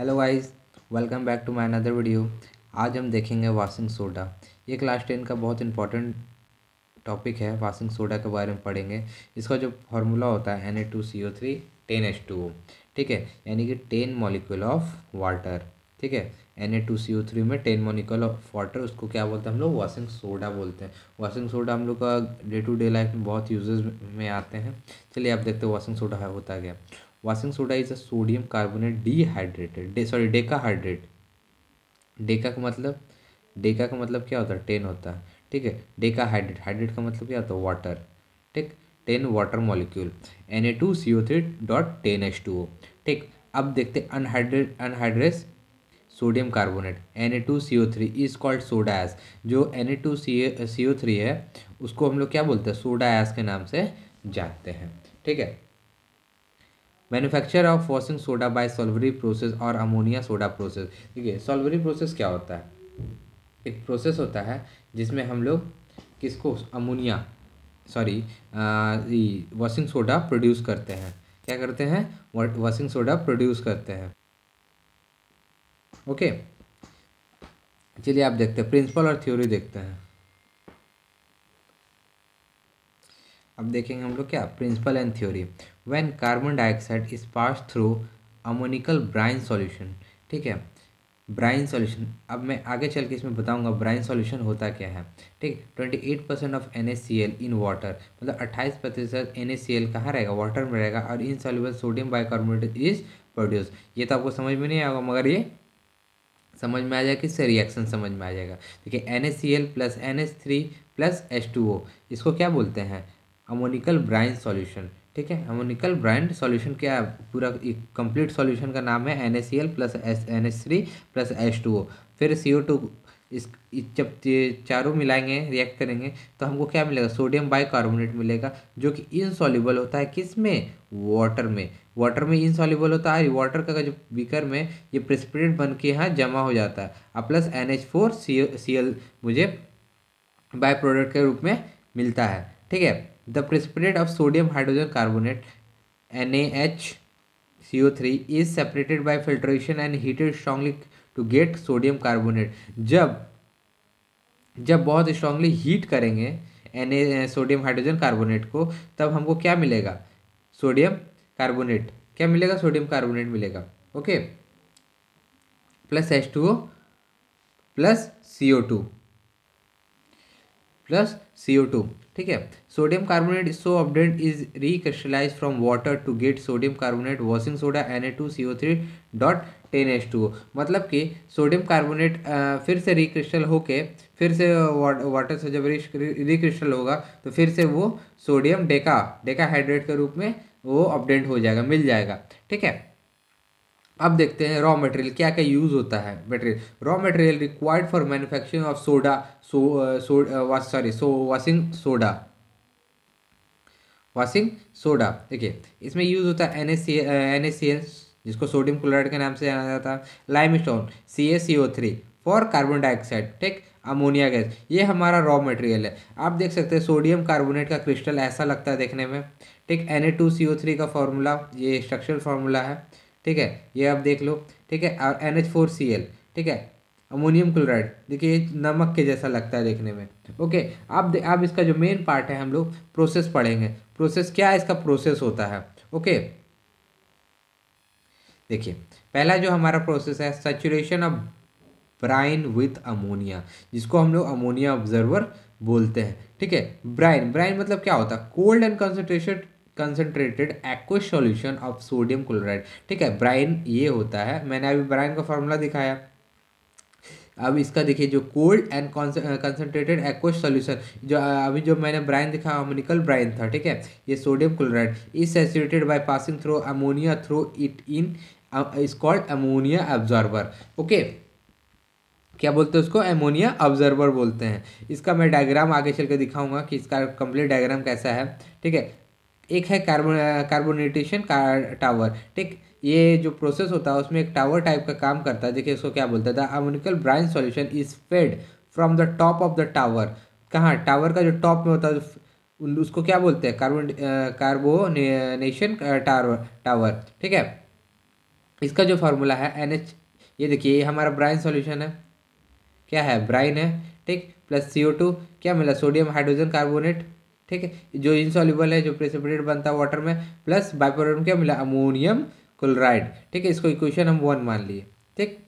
Hello guys welcome back to my another video आज हम देखेंगे वाशिंग सोडा ये क्लास टेन का बहुत इंपॉर्टेंट टॉपिक है वाशिंग सोडा के बारे में पढ़ेंगे इसका जो फार्मूला होता है N A two C O three ten H two O ठीक है यानी कि टेन मॉलिक्यूल ऑफ वाटर ठीक है N A two C O three में टेन मॉलिक्यूल ऑफ वाटर उसको क्या बोलते हैं हम लोग वाशिंग सोडा बोलते हैं वाशिंग सोडा हम लोग का डे टू डे लाइफ में बहुत यूजेज में आते हैं चलिए आप देखते हो वाशिंग सोडा होता क्या soda is a sodium carbonate dehydrated डे सॉरी डेकाहाइड्रेट डेका का मतलब डेका का मतलब क्या होता है टेन होता है ठीक है डेका हाइड्रेट हाइड्रेट का मतलब क्या होता है वाटर ठीक ten water molecule N A two C O three dot ten H two O ठीक अब देखते anhydrate anhydrous sodium carbonate N A two C O three is called soda ash जो N A two C C O three है उसको हम लोग क्या बोलते हैं सोडा एस के नाम से जानते हैं ठीक है manufacture of washing soda by Solvay process और अमोनिया सोडा प्रोसेस देखिए सोलवरी प्रोसेस क्या होता है एक प्रोसेस होता है जिसमें हम लोग किसको ammonia sorry washing soda produce करते हैं क्या करते हैं वॉशिंग सोडा प्रोड्यूस करते हैं ओके चलिए आप देखते हैं प्रिंसिपल और थ्योरी देखते हैं अब देखेंगे हम लोग क्या principle and theory when carbon dioxide is pass through ammoniacal brine solution ठीक है ब्राइन सॉल्यूशन अब मैं आगे चल के इसमें बताऊंगा ब्राइन सॉल्यूशन होता क्या है ठीक twenty eight percent of N S C L in water मतलब अट्ठाईस प्रतिशत एन एस सी एल कहाँ रहेगा वाटर में रहेगा और insoluble sodium bicarbonate is produce ये तो आपको समझ में नहीं आएगा मगर ये समझ में आ जाएगा किससे रिएक्शन समझ में आ जाएगा देखिए N S C L plus N S three plus H two O इसको क्या बोलते हैं अमोनिकल ब्राइन सॉल्यूशन ठीक है अमोनिकल ब्रांड सॉल्यूशन क्या है पूरा कंप्लीट सॉल्यूशन का नाम है N S C L plus S N S three plus S two O फिर सी ओ टू इस जब चारों मिलाएंगे रिएक्ट करेंगे तो हमको क्या मिलेगा सोडियम बाइकार्बोनेट मिलेगा जो कि इनसॉल्यूबल होता है किस में वाटर में वाटर में इनसॉल्यूबल होता है वाटर का जो बीकर में ये प्रेसिपिटेट बन के यहाँ जमा हो जाता है और plus N H four C C L मुझे बाय प्रोडक्ट के रूप में मिलता है ठीक है the precipitate of sodium hydrogen carbonate N A H C O three is separated by filtration and heated strongly to get sodium carbonate जब जब बहुत स्ट्रांगली हीट करेंगे N A sodium hydrogen carbonate को तब हमको क्या मिलेगा सोडियम कार्बोनेट क्या मिलेगा सोडियम कार्बोनेट मिलेगा okay plus H two O plus C O two plus C O two ठीक है Sodium carbonate is so obtained is recrystallized from water to get sodium carbonate washing soda Na2CO3 dot 10H2O मतलब कि sodium carbonate फिर से रिक्रिस्टल होके फिर से water से जब रिक्रिस्टल होगा तो फिर से वो सोडियम डेका डेका हाइड्रेट के रूप में वो अपडेट हो जाएगा मिल जाएगा ठीक है अब देखते हैं रॉ मटेरियल क्या क्या यूज़ होता है material raw material required for manufacturing of soda so sorry so washing soda washing soda ठीक है इसमें यूज़ होता है एन एन जिसको सोडियम क्लोराइड के नाम से जाना जाता है limestone C A C O three for carbon dioxide ठीक अमोनिया गैस ये हमारा रॉ मटेरियल है आप देख सकते हैं सोडियम कार्बोनेट का क्रिस्टल ऐसा लगता है देखने में ठीक एन का फॉर्मूला ये स्ट्रक्चरल फार्मूला है ठीक है ये आप देख लो ठीक है और एन ठीक है अमोनियम क्लोराइड देखिए नमक के जैसा लगता है देखने में ओके आप आप इसका जो मेन पार्ट है हम लोग प्रोसेस पढ़ेंगे प्रोसेस क्या है इसका प्रोसेस होता है ओके देखिए पहला जो हमारा प्रोसेस है saturation of brine with ammonia जिसको हम लोग अमोनिया ऑब्जर्वर बोलते हैं ठीक है ब्राइन ब्राइन मतलब क्या होता है cold and concentration concentrated aqueous solution of sodium chloride ठीक है ब्राइन ये होता है मैंने अभी ब्राइन का फॉर्मूला दिखाया अब इसका देखिए जो cold and concentrated aqueous solution जो अभी जो मैंने ब्राइन दिखा अमोनिकल ब्राइन था ठीक है ये sodium chloride is saturated by passing through ammonia through it in is called ammonia absorber okay क्या बोलते हैं उसको एमोनिया ऑब्जर्वर बोलते हैं इसका मैं डायग्राम आगे चल कर दिखाऊंगा कि इसका कंप्लीट डायग्राम कैसा है ठीक है एक है कार्बो कार्बोनेटेशन टावर ठीक ये जो प्रोसेस होता है उसमें एक टावर टाइप का काम करता है देखिए इसको क्या बोलता है the ammoniacal brine solution is fed from the top of the tower कहाँ टावर का जो टॉप में होता है उसको क्या बोलते हैं कार्बन कार्बोनेशन टावर टावर ठीक है इसका जो फार्मूला है एन एच ये देखिए ये हमारा ब्राइन सॉल्यूशन है क्या है ब्राइन है ठीक प्लस सी ओ टू क्या मिला सोडियम हाइड्रोजन कार्बोनेट ठीक है जो इनसॉल्यूबल है जो प्रेसिपिटेट बनता है वाटर में प्लस बाइपोरेट क्या मिला अमोनियम क्लोराइड ठीक है इसको इक्वेशन हम वन मान लिए ठीक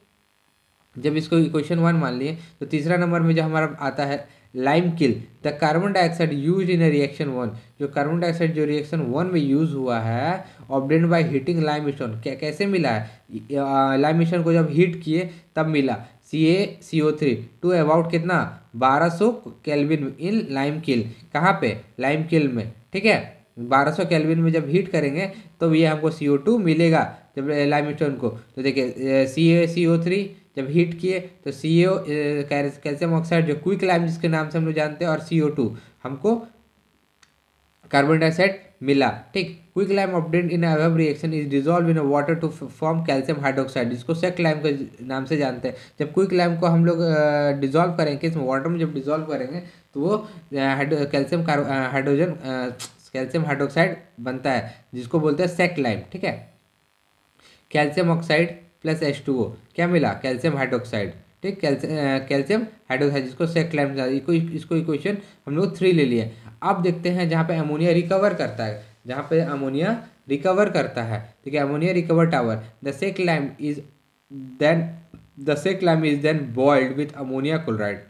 जब इसको इक्वेशन वन मान लिए तो तीसरा नंबर में जो हमारा आता है lime kiln the carbon dioxide use in reaction one जो कार्बन डाइऑक्साइड जो रिएक्शन वन में यूज हुआ है obtain by heating limestone क्या कैसे मिला है लाइम स्टोन को जब हीट किए तब मिला C A C O three to about कितना बारह सौ केल्विन इन लाइम किल कहाँ पे लाइम किल में ठीक है बारह सौ कैलविन में जब हीट करेंगे तो ये हमको सी ओ टू मिलेगा जब लाइमिस्टोन को तो देखिए सी ए सी ओ थ्री जब हीट किए तो सी ओ कैल्शियम ऑक्साइड जो क्विक लाइम जिसके नाम से हम लोग जानते हैं और सी ओ टू हमको कार्बन डाइऑक्साइड मिला ठीक quicklime obtain in above reaction is dissolve in water to form calcium hydroxide जिसको सेक लाइम के नाम से जानते हैं जब क्विक लाइम को हम लोग डिजोल्व करेंगे इसमें वाटर में जब डिजोल्व करेंगे तो वो calcium carbo hydrogen calcium hydroxide बनता है जिसको बोलते हैं सेक लाइम ठीक है calcium oxide plus H two O क्या मिला कैल्शियम हाइड्रोक्साइड ठीक कैल्शियम हाइड्रोक्साइड जिसको सेक लाइम इसको इसको इक्वेशन हम लोग थ्री ले लिए अब देखते हैं जहाँ पे अमोनिया रिकवर करता है जहाँ पे अमोनिया रिकवर करता है ठीक है ammonia recover tower the slaked lime is then the slaked lime is then boiled with ammonia chloride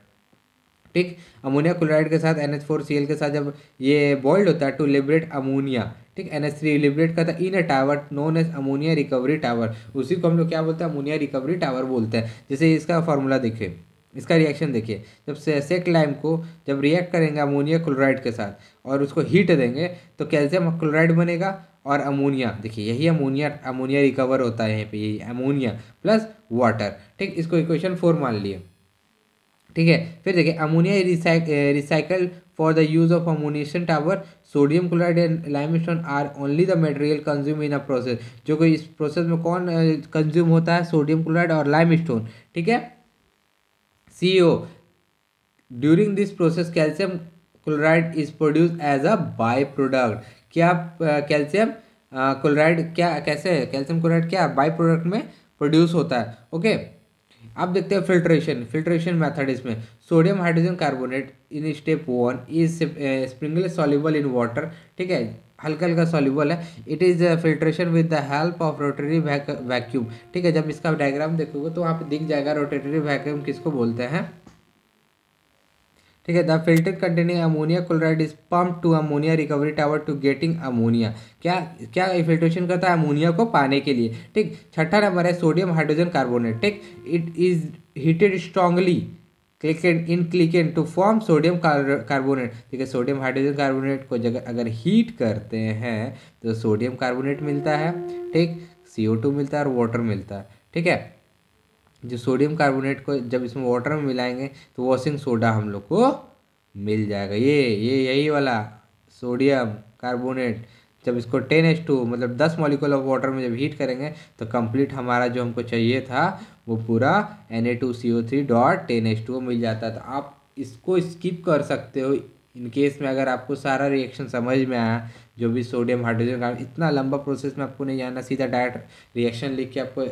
ठीक अमोनिया क्लोराइड के साथ N H four C L के साथ जब ये बॉइल्ड होता है टू लिबरेट अमोनिया ठीक एन एच थ्री लिबरेट करता था in a tower known as ammonia recovery tower उसी को हम लोग क्या बोलते हैं अमोनिया रिकवरी टावर बोलते हैं जैसे इसका फॉर्मूला देखिए इसका रिएक्शन देखिए जब से सेक लाइम को जब रिएक्ट करेंगे अमोनिया क्लोराइड के साथ और उसको हीट देंगे तो कैल्शियम क्लोराइड बनेगा और अमोनिया देखिए यही अमोनिया अमोनिया रिकवर होता है यहाँ पे यही अमोनिया प्लस वाटर ठीक इसको इक्वेशन फोर मान लिए ठीक है फिर देखिए ammonia recycle for the use of ammoniation tower sodium chloride and limestone are only the material consume in a process जो कि इस प्रोसेस में कौन कंज्यूम होता है सोडियम क्लोराइड और लाइम स्टोन ठीक है C O during this process calcium chloride is produce as a by product क्या कैल्शियम क्लोराइड क्या कैसे कैल्शियम क्लोराइड क्या बाई प्रोडक्ट में प्रोड्यूस होता है ओके okay? अब देखते हैं फिल्ट्रेशन फिल्ट्रेशन मेथड इसमें sodium hydrogen carbonate in step one is sparingly soluble in water ठीक है हल्का हल्का सॉल्यूबल है it is filtration with the help of rotary vacuum ठीक है जब इसका डायग्राम देखोगे तो वहाँ पे दिख जाएगा रोटेटरी वैक्यूम किसको बोलते हैं ठीक है the filter containing ammonia chloride is pump to ammonia recovery tower to getting ammonia क्या क्या फिल्ट्रेशन करता है अमोनिया को पाने के लिए ठीक छठा नंबर है सोडियम हाइड्रोजन कार्बोनेट ठीक इट इज हीटेड स्ट्रांगली क्लिकेन इन क्लिकेन टू फॉर्म सोडियम कार्बोनेट ठीक है सोडियम हाइड्रोजन कार्बोनेट को जगह अगर हीट करते हैं तो सोडियम कार्बोनेट मिलता है ठीक सी मिलता है और वाटर मिलता है ठीक है जो सोडियम कार्बोनेट को जब इसमें वाटर में मिलाएंगे तो वॉशिंग सोडा हम लोग को मिल जाएगा ये ये यही वाला सोडियम कार्बोनेट जब इसको टेन एच टू मतलब दस मॉलिक्यूल ऑफ वाटर में जब हीट करेंगे तो कंप्लीट हमारा जो हमको चाहिए था वो पूरा N A two C O three dot ten H two मिल जाता है तो आप इसको स्किप कर सकते हो इनकेस में अगर आपको सारा रिएक्शन समझ में आया जो भी सोडियम हाइड्रोजन का इतना लंबा प्रोसेस में आपको नहीं जाना सीधा डायरेक्ट रिएक्शन लिख के आपको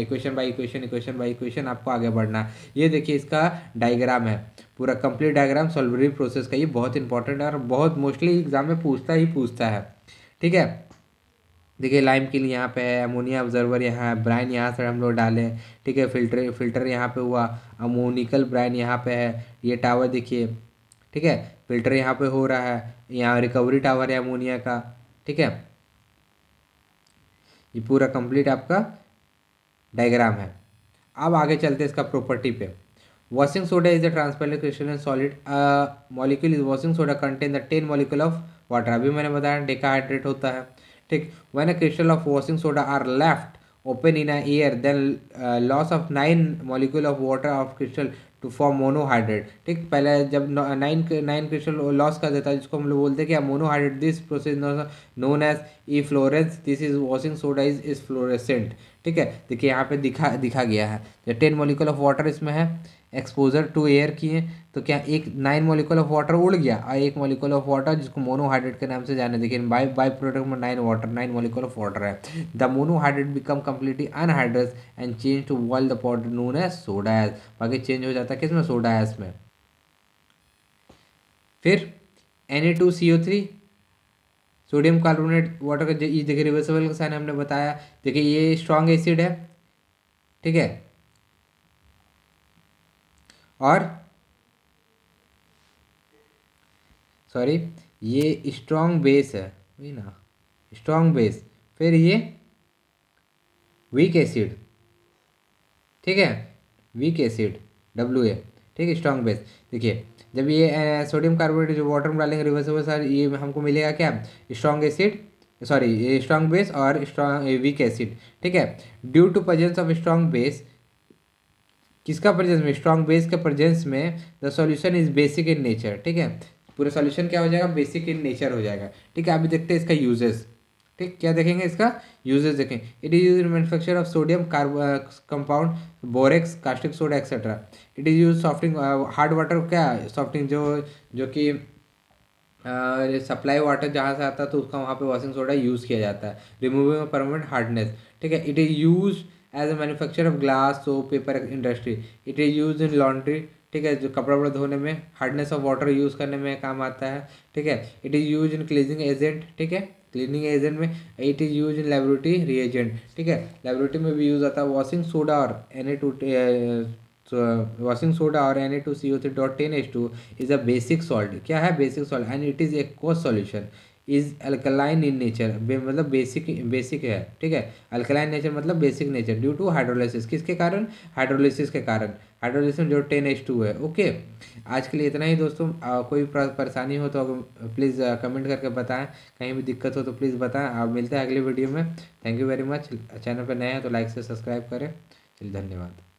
equation by equation equation by equation आपको आगे बढ़ना ये देखिए इसका डायग्राम है पूरा कंप्लीट डायग्राम सोलवरी प्रोसेस का ये बहुत इंपॉर्टेंट है और बहुत मोस्टली एग्जाम में पूछता ही पूछता है ठीक है देखिए लाइम किल यहाँ पे है अमोनिया ऑब्जर्वर यहाँ है ब्राइन यहाँ से हम लोग डालें ठीक है फिल्टर फिल्टर यहाँ पे हुआ अमोनिकल ब्राइन यहाँ पे है ये टावर देखिए ठीक है फिल्टर यहाँ पे हो रहा है यहाँ रिकवरी टावर है अमोनिया का ठीक है ये पूरा कंप्लीट आपका डायग्राम है अब आगे चलते हैं इसका प्रॉपर्टी पे washing soda is the transparent crystalline solid molecule is washing soda contain the ten molecule of water अभी मैंने बताया डेकाहाइड्रेट होता है ठीक when a crystal of washing soda are left open in a air then uh, loss of 9 molecule of water to form monohydrate ठीक पहले जब nine nine crystal loss कर देता है जिसको हम लोग बोलते हैं कि monohydrate this process known as efflorescence this is washing soda is is fluorescent ठीक है देखिए यहाँ पे दिखा दिखा गया है टेन मोलिकल ऑफ वाटर इसमें है एक्सपोजर टू एयर किए तो क्या एक नाइन मोलिकल ऑफ वाटर उड़ गया और एक मोलिकल ऑफ वाटर जिसको मोनोहाइड्रेट के नाम से जाने देखिए बाई बाई प्रोडक्ट में nine water nine molecule of water है the monohydrate become completely anhydrous and change to वर्ल द पाउडर नून है सोडा एस बाकी चेंज हो जाता है किसमें सोडा एस में फिर N A two C O three sodium carbonate water का इस देखिए रिवर्सेबल का साइन हमने बताया देखिए ये स्ट्रॉन्ग एसिड है ठीक है और सॉरी ये स्ट्रॉन्ग बेस है वही ना स्ट्रॉन्ग बेस फिर ये वीक एसिड ठीक है वीक एसिड डब्ल्यू ए ठीक है स्ट्रॉन्ग बेस देखिए जब ये सोडियम कार्बोनेट जो वाटर में डालेंगे रिवर्सिबल सर ये हमको मिलेगा क्या strong acid sorry strong base और स्ट्रॉन्ग वीक एसिड ठीक है due to presence of strong base किसका प्रजेंस में स्ट्रॉन्ग बेस के प्रजेंस में the solution is basic in nature ठीक है पूरा सॉल्यूशन क्या हो जाएगा बेसिक इन नेचर हो जाएगा ठीक है अभी देखते हैं इसका यूजेस ठीक क्या देखेंगे इसका यूजेज देखेंगे it is use manufacture of sodium compound borax caustic soda etcetera it is use softing hard water क्या सॉफ्टिंग जो जो कि सप्लाई uh, वाटर जहाँ से आता है तो उसका वहाँ पे वॉशिंग सोडा यूज़ किया जाता है रिमूविंग परमानेंट हार्डनेस ठीक है it is use as a manufacture of glass soap paper industry it is use in laundry ठीक है जो कपड़ा वपड़ा धोने में हार्डनेस ऑफ वाटर यूज़ करने में काम आता है ठीक है it is use in cleansing agent ठीक है क्लीनिंग एजेंट में it is use in laboratory reagent ठीक है लेबोरेटरी में भी यूज आता है वॉशिंग सोडा और N A two washing soda और N A two C O three dot ten H two is a basic salt क्या है basic salt and it is a solution is alkaline in nature मतलब basic basic है ठीक है alkaline nature मतलब basic nature due to hydrolysis किसके कारण hydrolysis के कारण हाइड्रोलिस जो टेन एच टू है ओके आज के लिए इतना ही दोस्तों आ, कोई परेशानी हो तो प्लीज़ कमेंट करके बताएं कहीं भी दिक्कत हो तो प्लीज़ बताएं आप मिलते हैं अगले वीडियो में thank you very much channel पर नए हैं तो लाइक से सब्सक्राइब करें चलिए धन्यवाद